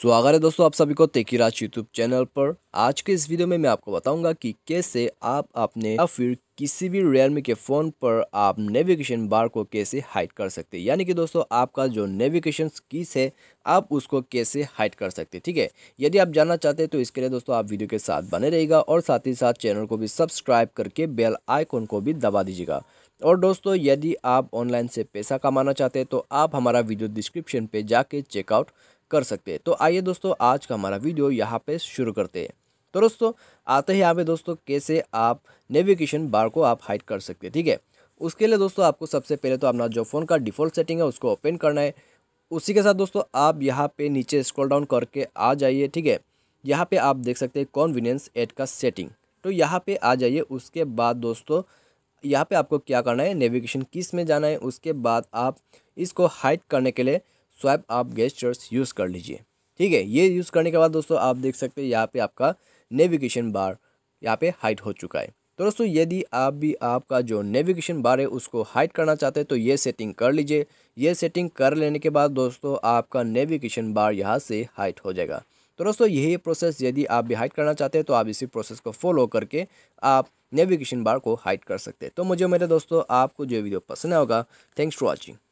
स्वागत है दोस्तों आप सभी को तेकी राज यूट्यूब चैनल पर आज के इस वीडियो में मैं आपको बताऊंगा कि कैसे आप अपने या फिर किसी भी रियलमी के फ़ोन पर आप नेविगेशन बार को कैसे हाइड कर सकते हैं यानी कि दोस्तों आपका जो नेविगेशन कीस है आप उसको कैसे हाइड कर सकते हैं ठीक है यदि आप जानना चाहते हैं तो इसके लिए दोस्तों आप वीडियो के साथ बने रहेगा और साथ ही साथ चैनल को भी सब्सक्राइब करके बेल आइकॉन को भी दबा दीजिएगा और दोस्तों यदि आप ऑनलाइन से पैसा कमाना चाहते हैं तो आप हमारा वीडियो डिस्क्रिप्शन पे जाके चेकआउट कर सकते हैं तो आइए दोस्तों आज का हमारा वीडियो यहाँ पे शुरू करते हैं तो दोस्तों आते ही यहाँ पे दोस्तों कैसे आप नेविगेशन बार को आप हाइड कर सकते हैं ठीक है उसके लिए दोस्तों आपको सबसे पहले तो अपना जो फ़ोन का डिफ़ॉल्ट सेटिंग है उसको ओपन करना है उसी के साथ दोस्तों आप यहाँ पे नीचे स्क्रॉल डाउन करके आ जाइए ठीक है यहाँ पे आप देख सकते हैं कॉन्वीनियंस एड का सेटिंग तो यहाँ पर आ जाइए उसके बाद दोस्तों यहाँ पे आपको क्या करना है नेविगेशन किस में जाना है उसके बाद आप इसको हाइड करने के लिए स्वाइप आप गेस्टर्स यूज़ कर लीजिए ठीक है ये यूज़ करने के बाद दोस्तों आप देख सकते हैं यहाँ पे आपका नेविगेशन बार यहाँ पे हाइट हो चुका है तो दोस्तों यदि आप भी आपका जो नेविगेशन बार है उसको हाइट करना चाहते हैं तो ये सेटिंग कर लीजिए ये सेटिंग कर लेने के बाद दोस्तों आपका नेविगेशन बार यहाँ से हाइट हो जाएगा तो दोस्तों यही प्रोसेस यदि आप भी हाइट करना चाहते हैं तो आप इसी प्रोसेस को फॉलो करके आप नेविगेशन बार को हाइट कर सकते हैं तो मुझे मेरे दोस्तों आपको जो वीडियो पसंद आएगा थैंक्स फॉर वॉचिंग